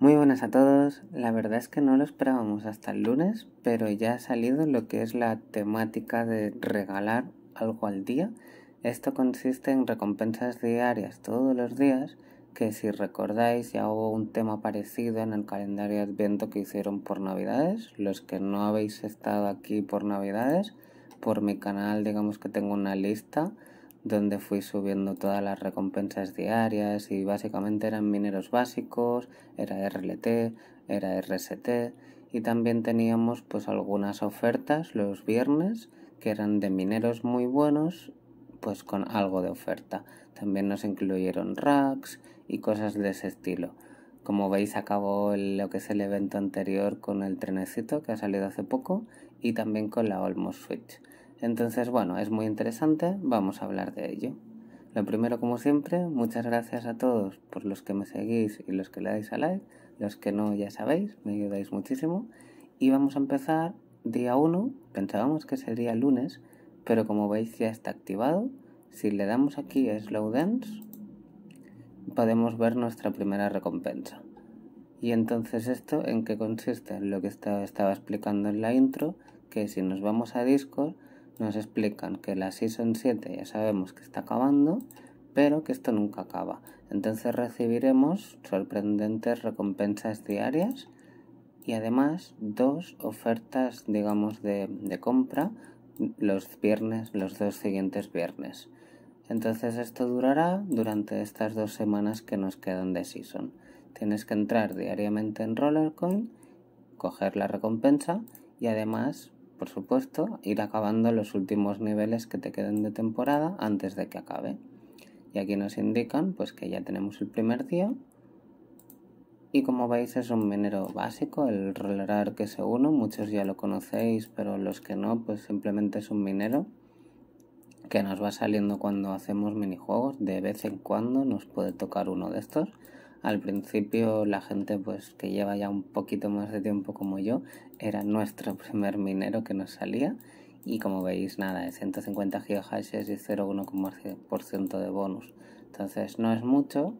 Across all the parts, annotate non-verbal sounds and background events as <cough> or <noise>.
Muy buenas a todos, la verdad es que no lo esperábamos hasta el lunes, pero ya ha salido lo que es la temática de regalar algo al día. Esto consiste en recompensas diarias todos los días, que si recordáis ya hubo un tema parecido en el calendario de adviento que hicieron por navidades. Los que no habéis estado aquí por navidades, por mi canal digamos que tengo una lista donde fui subiendo todas las recompensas diarias y básicamente eran mineros básicos, era RLT, era RST y también teníamos pues algunas ofertas los viernes que eran de mineros muy buenos pues con algo de oferta. También nos incluyeron racks y cosas de ese estilo. Como veis acabó lo que es el evento anterior con el trenecito que ha salido hace poco y también con la Olmos Switch. Entonces, bueno, es muy interesante, vamos a hablar de ello. Lo primero, como siempre, muchas gracias a todos por los que me seguís y los que le dais a like, los que no ya sabéis, me ayudáis muchísimo. Y vamos a empezar día 1, pensábamos que sería lunes, pero como veis ya está activado. Si le damos aquí a Slow Dance, podemos ver nuestra primera recompensa. Y entonces esto, ¿en qué consiste? Lo que estaba explicando en la intro, que si nos vamos a Discord, nos explican que la Season 7 ya sabemos que está acabando, pero que esto nunca acaba. Entonces recibiremos sorprendentes recompensas diarias y además dos ofertas, digamos, de, de compra los viernes, los dos siguientes viernes. Entonces esto durará durante estas dos semanas que nos quedan de season. Tienes que entrar diariamente en Rollercoin, coger la recompensa y además por supuesto, ir acabando los últimos niveles que te queden de temporada antes de que acabe. Y aquí nos indican pues que ya tenemos el primer día. Y como veis es un minero básico, el Roller que es 1 muchos ya lo conocéis, pero los que no, pues simplemente es un minero que nos va saliendo cuando hacemos minijuegos. De vez en cuando nos puede tocar uno de estos. Al principio la gente pues que lleva ya un poquito más de tiempo como yo era nuestro <laughs> primer minero que nos salía y como veis nada, de 150 GHz y 0,1% de bonus. Entonces no es mucho,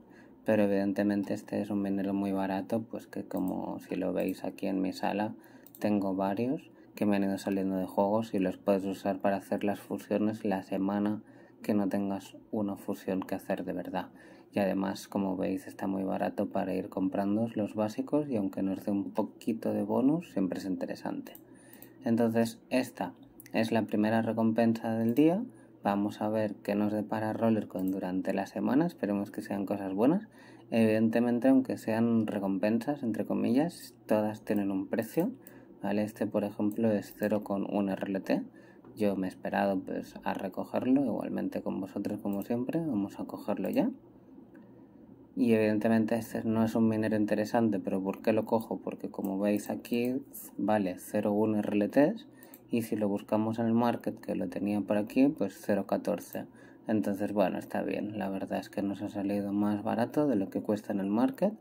pero evidentemente este es un minero muy barato, pues que como si lo veis aquí en mi sala, tengo varios que me han ido saliendo de juegos y los puedes usar para hacer las fusiones la semana que no tengas una fusión que hacer de verdad y además como veis está muy barato para ir comprando los básicos y aunque nos dé un poquito de bonus siempre es interesante entonces esta es la primera recompensa del día vamos a ver qué nos depara Rollercoin durante la semana esperemos que sean cosas buenas evidentemente aunque sean recompensas entre comillas todas tienen un precio ¿vale? este por ejemplo es 0,1 RLT yo me he esperado pues a recogerlo igualmente con vosotros como siempre vamos a cogerlo ya y evidentemente este no es un minero interesante, pero ¿por qué lo cojo? Porque como veis aquí vale 0.1 RLTs y si lo buscamos en el market que lo tenía por aquí pues 0.14. Entonces bueno, está bien, la verdad es que nos ha salido más barato de lo que cuesta en el market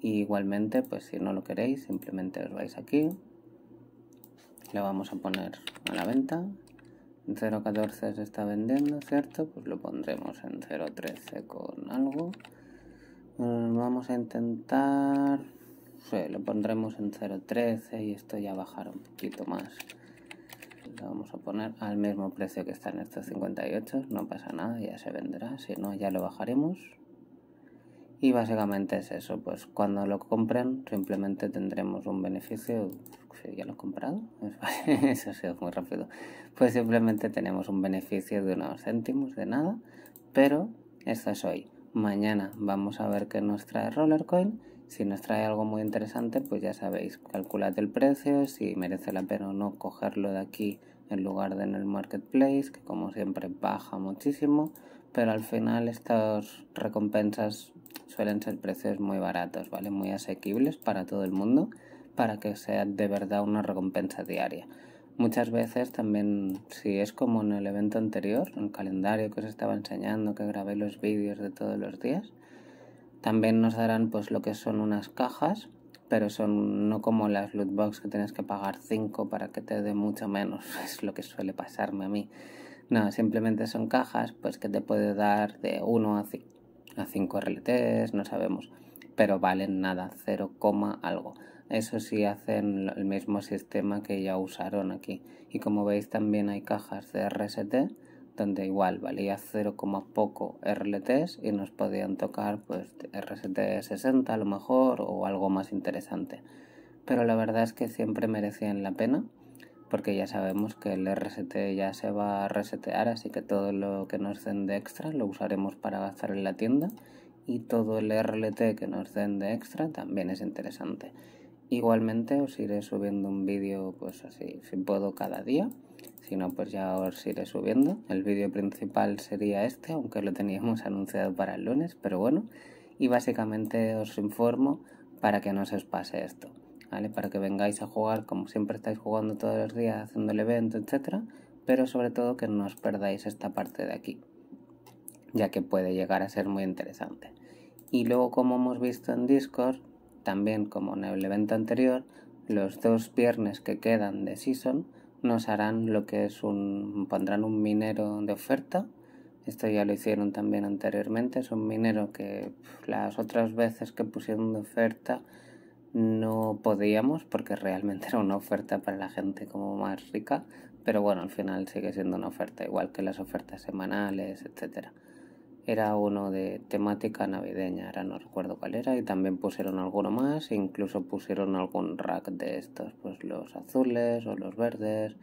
y igualmente pues si no lo queréis simplemente os vais aquí, le vamos a poner a la venta 0.14 se está vendiendo, ¿cierto? Pues lo pondremos en 0.13 con algo Mm, vamos a intentar lo pondremos en 0.13 y esto ya bajará un poquito más lo vamos a poner al mismo precio que está en estos 58 no pasa nada ya se vendrá si no ya lo bajaremos y básicamente es eso pues cuando lo compren simplemente tendremos un beneficio pues, si ya lo he comprado pues, <laughs> eso ha sido muy rápido pues simplemente tenemos un beneficio de unos céntimos de nada pero esto es hoy Mañana vamos a ver qué nos trae Rollercoin. Si nos trae algo muy interesante, pues ya sabéis, calculad el precio, si merece la pena o no cogerlo de aquí en lugar de en el marketplace, que como siempre baja muchísimo, pero al final estas recompensas suelen ser precios muy baratos, ¿vale? Muy asequibles para todo el mundo, para que sea de verdad una recompensa diaria. Muchas veces también, si es como en el evento anterior, en el calendario que os estaba enseñando, que grabé los vídeos de todos los días, también nos darán pues lo que son unas cajas, pero son no como las loot que tienes que pagar 5 para que te dé mucho menos, <laughs> es lo que suele pasarme a mí. No, simplemente son cajas pues que te puede dar de 1 a 5 RLTs, no sabemos, pero valen nada, 0, algo. Eso sí, hacen el mismo sistema que ya usaron aquí. Y como veis también hay cajas de RST, donde igual valía 0, poco RLTs y nos podían tocar pues RST 60 a lo mejor o algo más interesante. Pero la verdad es que siempre merecían la pena porque ya sabemos que el RST ya se va a resetear, así que todo lo que nos den de extra lo usaremos para gastar en la tienda y todo el RLT que nos den de extra también es interesante. Igualmente os iré subiendo un vídeo pues así, si puedo cada día, si no pues ya os iré subiendo. El vídeo principal sería este, aunque lo teníamos anunciado para el lunes, pero bueno. Y básicamente os informo para que no se os pase esto, ¿vale? Para que vengáis a jugar como siempre estáis jugando todos los días, haciendo el evento, etcétera, pero sobre todo que no os perdáis esta parte de aquí, ya que puede llegar a ser muy interesante. Y luego como hemos visto en Discord, también como en el evento anterior, los dos viernes que quedan de season nos harán lo que es un pondrán un minero de oferta. Esto ya lo hicieron también anteriormente, es un minero que las otras veces que pusieron de oferta no podíamos porque realmente <laughs> era una oferta para la gente como más rica, pero bueno, al final sigue siendo una oferta igual que las ofertas semanales, etcétera era uno de temática navideña, ahora no recuerdo cuál era, y también pusieron alguno más, e incluso pusieron algún rack de estos, pues los azules o los verdes.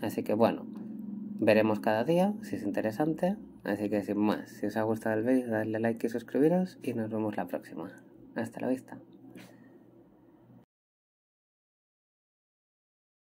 Así que bueno, veremos cada día si es interesante. Así que sin más, si os ha gustado el vídeo, dadle like y suscribiros, y nos vemos la próxima. Hasta la vista.